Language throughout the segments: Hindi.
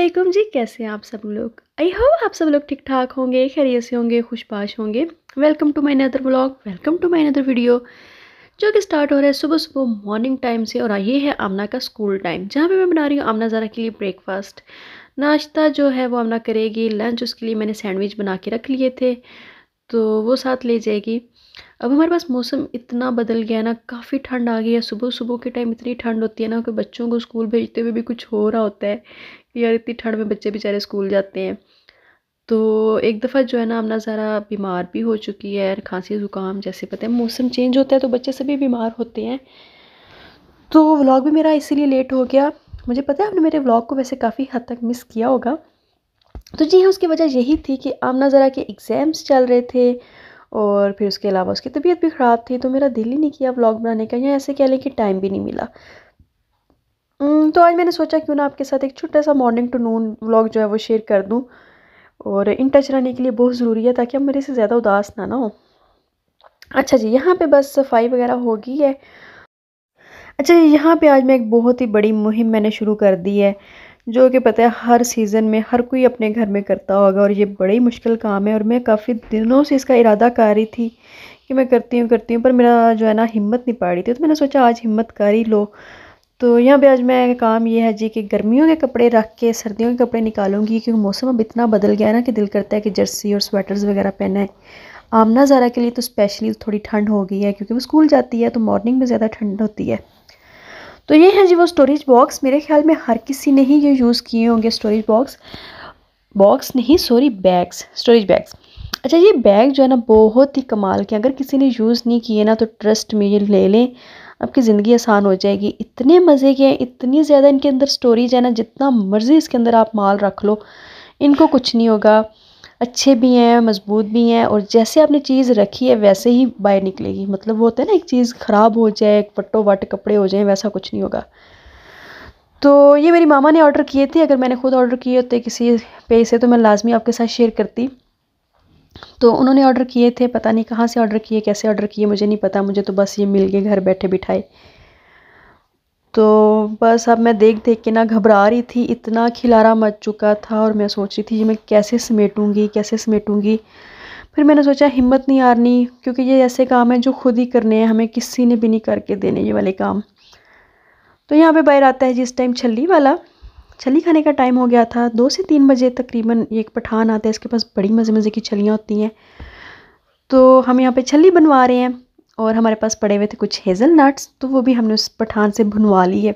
असलम जी कैसे हैं आप सब लोग आई होप आप सब लोग ठीक ठाक होंगे खैरियत से होंगे खुशपाश होंगे वेलकम टू माई नदर ब्लॉग वेलकम टू माई नदर वीडियो जो कि स्टार्ट हो रहा है सुबह सुबह मॉर्निंग टाइम से और ये है आमना का स्कूल टाइम जहाँ पे मैं बना रही हूँ आमना ज़रा के लिए ब्रेकफास्ट नाश्ता जो है वो आमना करेगी लंच उसके लिए मैंने सैंडविच बना के रख लिए थे तो वो साथ ले जाएगी अब हमारे पास मौसम इतना बदल गया है ना काफ़ी ठंड आ गई है सुबह सुबह के टाइम इतनी ठंड होती है ना कि बच्चों को स्कूल भेजते हुए भी कुछ हो रहा होता है कि यार इतनी ठंड में बच्चे बेचारे स्कूल जाते हैं तो एक दफ़ा जो है ना अपना ज़रा बीमार भी हो चुकी है खांसी ज़ुकाम जैसे पता है मौसम चेंज होता है तो बच्चे सभी बीमार होते हैं तो व्लॉग भी मेरा इसीलिए लेट हो गया मुझे पता है आपने मेरे व्लॉग को वैसे काफ़ी हद तक मिस किया होगा तो जी हाँ उसकी वजह यही थी कि आमना ज़रा के एग्ज़ाम्स चल रहे थे और फिर उसके अलावा उसकी तबीयत भी ख़राब थी तो मेरा दिल ही नहीं किया ब्लॉग बनाने का या ऐसे कह लें कि टाइम भी नहीं मिला तो आज मैंने सोचा क्यों ना आपके साथ एक छोटा सा मॉर्निंग टू नून व्लॉग जो है वो शेयर कर दूँ और इन टच रहने के लिए बहुत ज़रूरी है ताकि हम मेरे से ज़्यादा उदास ना ना हो अच्छा जी यहाँ पे बस सफाई वगैरह हो गई है अच्छा जी यहाँ पे आज मैं एक बहुत ही बड़ी मुहिम मैंने शुरू कर दी है जो कि पता है हर सीज़न में हर कोई अपने घर में करता होगा और ये बड़ा ही मुश्किल काम है और मैं काफ़ी दिनों से इसका इरादा कर रही थी कि मैं करती हूँ करती हूँ पर मेरा जो है ना हिम्मत नहीं पा रही थी तो मैंने सोचा आज हिम्मत कर ही लो तो यहाँ पे आज मैं काम ये है जी कि गर्मियों के कपड़े रख के सर्दियों के कपड़े निकालूंगी क्योंकि मौसम अब इतना बदल गया है ना कि दिल करता है कि जर्सी और स्वेटर्स वगैरह पहना है आमना ज़ारा के लिए तो स्पेशली तो थोड़ी ठंड हो गई है क्योंकि वो स्कूल जाती है तो मॉर्निंग में ज़्यादा ठंड होती है तो ये है जी वो स्टोरेज बॉक्स मेरे ख्याल में हर किसी ने ही ये यूज़ किए होंगे स्टोरेज बॉक्स बॉक्स नहीं सॉरी बैग्स स्टोरेज बैग्स अच्छा ये बैग जो है ना बहुत ही कमाल के अगर किसी ने यूज़ नहीं किए ना तो ट्रस्ट में ये ले लें आपकी ज़िंदगी आसान हो जाएगी इतने मज़े के हैं इतनी ज़्यादा इनके अंदर स्टोरेज है ना जितना मर्ज़ी इसके अंदर आप माल रख लो इनको कुछ नहीं होगा अच्छे भी हैं मज़बूत भी हैं और जैसे आपने चीज़ रखी है वैसे ही बाहर निकलेगी मतलब वो होता है ना एक चीज़ ख़राब हो जाए एक पट्टो वट कपड़े हो जाए वैसा कुछ नहीं होगा तो ये मेरी मामा ने ऑर्डर किए थे अगर मैंने खुद ऑर्डर किए होते किसी पे से तो मैं लाजमी आपके साथ शेयर करती तो उन्होंने ऑर्डर किए थे पता नहीं कहाँ से ऑर्डर किए कैसे ऑर्डर किए मुझे नहीं पता मुझे तो बस ये मिल गए घर बैठे बिठाए तो बस अब मैं देख देख के ना घबरा रही थी इतना खिलारा मच चुका था और मैं सोच रही थी कि मैं कैसे समेटूँगी कैसे समेटूँगी फिर मैंने सोचा हिम्मत नहीं हारनी क्योंकि ये ऐसे काम हैं जो खुद ही करने हैं हमें किसी ने भी नहीं करके देने ये वाले काम तो यहाँ पे बाहर आता है जिस टाइम छली वाला छली खाने का टाइम हो गया था दो से तीन बजे तकरीबन एक पठान आता है इसके पास बड़ी मज़े मज़े की छलियाँ होती हैं तो हम यहाँ पे छली बनवा रहे हैं और हमारे पास पड़े हुए थे कुछ हेज़ल नट्स तो वो भी हमने उस पठान से भुनवा लिए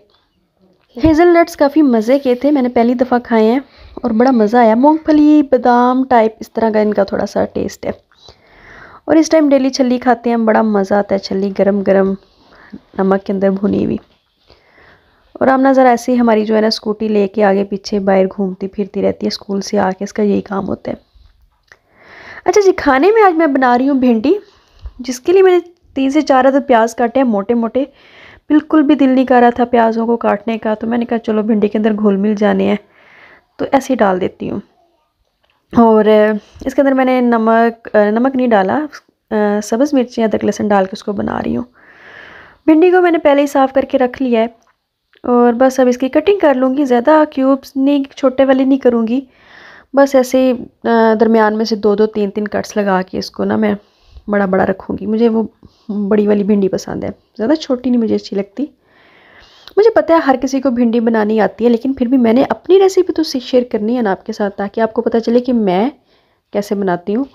हेज़ल नट्स काफ़ी मज़े के थे मैंने पहली दफ़ा खाए हैं और बड़ा मज़ा आया मूँगफली बादाम टाइप इस तरह का इनका थोड़ा सा टेस्ट है और इस टाइम डेली छली खाते हैं बड़ा मज़ा आता है छली गरम गरम नमक के अंदर भुनी हुई और आमना ज़रा ऐसे ही हमारी जो है ना स्कूटी लेके आगे पीछे बाहर घूमती फिरती रहती है स्कूल से आके इसका यही काम होता है अच्छा जी खाने में आज मैं बना रही हूँ भिंडी जिसके लिए मैंने तीन से चार अदर प्याज काटे हैं मोटे मोटे बिल्कुल भी दिल नहीं कर रहा था प्याज़ों को काटने का तो मैंने कहा चलो भिंडी के अंदर घुल मिल जाने हैं तो ऐसे ही डाल देती हूँ और इसके अंदर मैंने नमक नमक नहीं डाला सब्ज़ मिर्ची अदरक लहसुन डाल के उसको बना रही हूँ भिंडी को मैंने पहले ही साफ़ करके रख लिया है और बस अब इसकी कटिंग कर लूँगी ज़्यादा क्यूब्स नहीं छोटे वाले नहीं करूँगी बस ऐसे ही दरमियान में से दो दो तीन तीन कट्स लगा के इसको ना मैं बड़ा बड़ा रखूँगी मुझे वो बड़ी वाली भिंडी पसंद है ज़्यादा छोटी नहीं मुझे अच्छी लगती मुझे पता है हर किसी को भिंडी बनानी आती है लेकिन फिर भी मैंने अपनी रेसिपी तो शेयर करनी है ना आपके साथ ताकि आपको पता चले कि मैं कैसे बनाती हूँ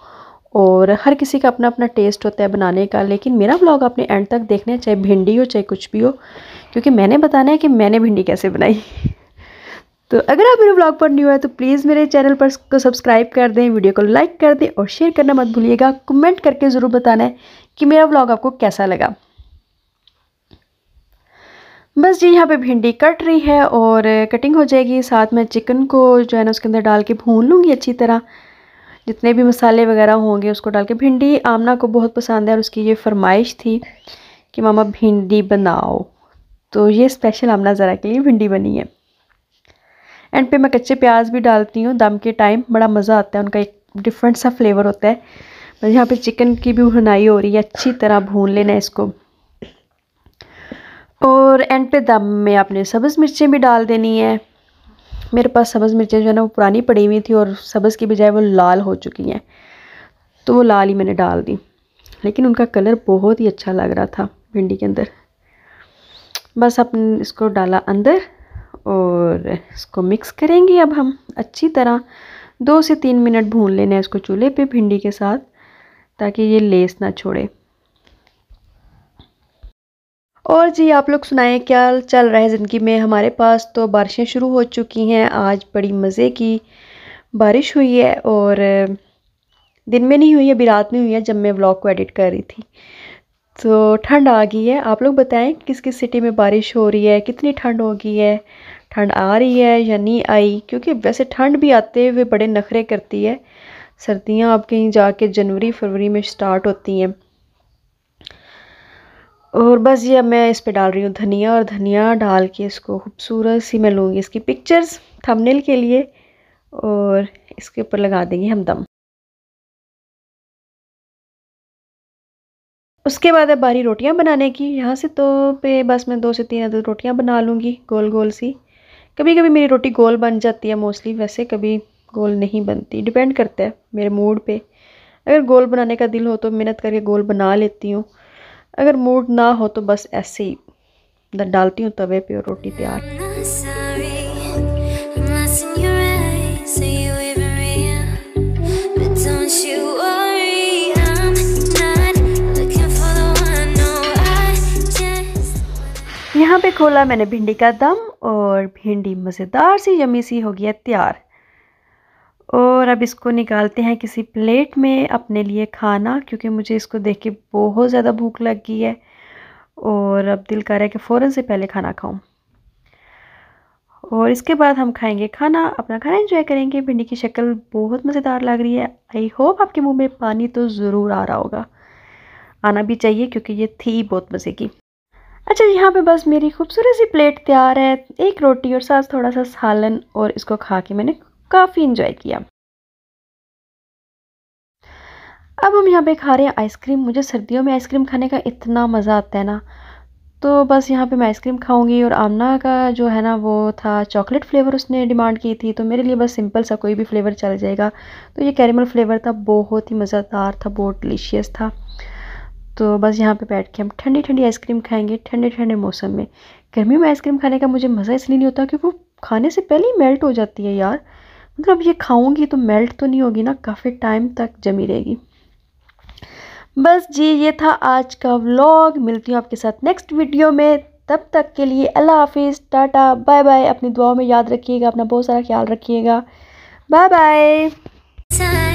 और हर किसी का अपना अपना टेस्ट होता है बनाने का लेकिन मेरा ब्लॉग आपने एंड तक देखना है चाहे भिंडी हो चाहे कुछ भी हो क्योंकि मैंने बताना है कि मैंने भिंडी कैसे बनाई तो अगर आप मेरे ब्लॉग पर न्यू है तो प्लीज़ मेरे चैनल पर को सब्सक्राइब कर दें वीडियो को लाइक कर दें और शेयर करना मत भूलिएगा कमेंट करके ज़रूर बताना है कि मेरा ब्लॉग आपको कैसा लगा बस जी यहाँ पे भिंडी कट रही है और कटिंग हो जाएगी साथ में चिकन को जो है ना उसके अंदर डाल के भून लूँगी अच्छी तरह जितने भी मसाले वगैरह होंगे उसको डाल के भिंडी आमना को बहुत पसंद है और उसकी ये फरमाइश थी कि मामा भिंडी बनाओ तो ये स्पेशल आमना ज़रा के लिए भिंडी बनी है एंड पे मैं कच्चे प्याज भी डालती हूँ दम के टाइम बड़ा मज़ा आता है उनका एक डिफरेंट सा फ्लेवर होता है मतलब यहाँ पे चिकन की भी भुनाई हो रही है अच्छी तरह भून लेना है इसको और एंड पे दम में आपने सब्ज़ मिर्चें भी डाल देनी है मेरे पास सब्ज़ मिर्चें जो है ना वो पुरानी पड़ी हुई थी और सब्ज़ की बजाय वो लाल हो चुकी हैं तो वो लाल ही मैंने डाल दी लेकिन उनका कलर बहुत ही अच्छा लग रहा था भिंडी के अंदर बस अपने इसको डाला अंदर और इसको मिक्स करेंगे अब हम अच्छी तरह दो से तीन मिनट भून लेना है इसको चूल्हे पे भिंडी के साथ ताकि ये लेस ना छोड़े और जी आप लोग सुनाएं क्या चल रहा है ज़िंदगी में हमारे पास तो बारिशें शुरू हो चुकी हैं आज बड़ी मज़े की बारिश हुई है और दिन में नहीं हुई है अभी रात में हुई है जब मैं व्लॉग को एडिट कर रही थी तो ठंड आ गई है आप लोग बताएं किस किस सिटी में बारिश हो रही है कितनी ठंड हो गई है ठंड आ रही है या नहीं आई क्योंकि वैसे ठंड भी आते हुए बड़े नखरे करती है सर्दियाँ आप कहीं जाके जनवरी फरवरी में स्टार्ट होती हैं और बस ये मैं इस पे डाल रही हूँ धनिया और धनिया डाल के इसको खूबसूरत सी मैं लूँगी इसकी पिक्चर्स थंबनेल के लिए और इसके ऊपर लगा देंगे हम दम उसके बाद अब बारी रोटियां बनाने की यहाँ से तो पे बस मैं दो से तीन अदद रोटियां बना लूँगी गोल गोल सी कभी कभी मेरी रोटी गोल बन जाती है मोस्टली वैसे कभी गोल नहीं बनती डिपेंड करता है मेरे मूड पे अगर गोल बनाने का दिल हो तो मेहनत करके गोल बना लेती हूँ अगर मूड ना हो तो बस ऐसे ही डालती हूँ तवे पर और रोटी तैयार यहाँ पे खोला मैंने भिंडी का दम और भिंडी मज़ेदार सी यमी सी हो गया तैयार और अब इसको निकालते हैं किसी प्लेट में अपने लिए खाना क्योंकि मुझे इसको देख के बहुत ज़्यादा भूख लग गई है और अब दिल कर रहा है कि फ़ौर से पहले खाना खाऊं और इसके बाद हम खाएंगे खाना अपना खाना एंजॉय करेंगे भिंडी की शक्ल बहुत मज़ेदार लग रही है आई होप आपके मुंह में पानी तो ज़रूर आ रहा होगा आना भी चाहिए क्योंकि ये थी बहुत मज़े की अच्छा यहाँ पे बस मेरी खूबसूरत सी प्लेट तैयार है एक रोटी और साथ थोड़ा सा सालन और इसको खा के मैंने काफ़ी इन्जॉय किया अब हम यहाँ पे खा रहे हैं आइसक्रीम मुझे सर्दियों में आइसक्रीम खाने का इतना मज़ा आता है ना तो बस यहाँ पे मैं आइसक्रीम खाऊंगी और आमना का जो है ना वो था चॉकलेट फ्लेवर उसने डिमांड की थी तो मेरे लिए बस सिंपल सा कोई भी फ्लेवर चल जाएगा तो ये कैरेमल फ्लेवर था बहुत ही मज़ेदार था बहुत डिलीशियस था तो बस यहाँ पे बैठ के हम ठंडी ठंडी आइसक्रीम खाएंगे ठंडे ठंडे मौसम में गर्मी में आइसक्रीम खाने का मुझे मज़ा इसलिए नहीं होता क्योंकि वो खाने से पहले ही मेल्ट हो जाती है यार मतलब ये खाऊंगी तो मेल्ट तो नहीं होगी ना काफ़ी टाइम तक जमी रहेगी बस जी ये था आज का व्लॉग मिलती हूँ आपके साथ नेक्स्ट वीडियो में तब तक के लिए अल्लाह हाफिज़ टाटा बाय बाय अपनी दुआओं में याद रखिएगा अपना बहुत सारा ख्याल रखिएगा बाय बाय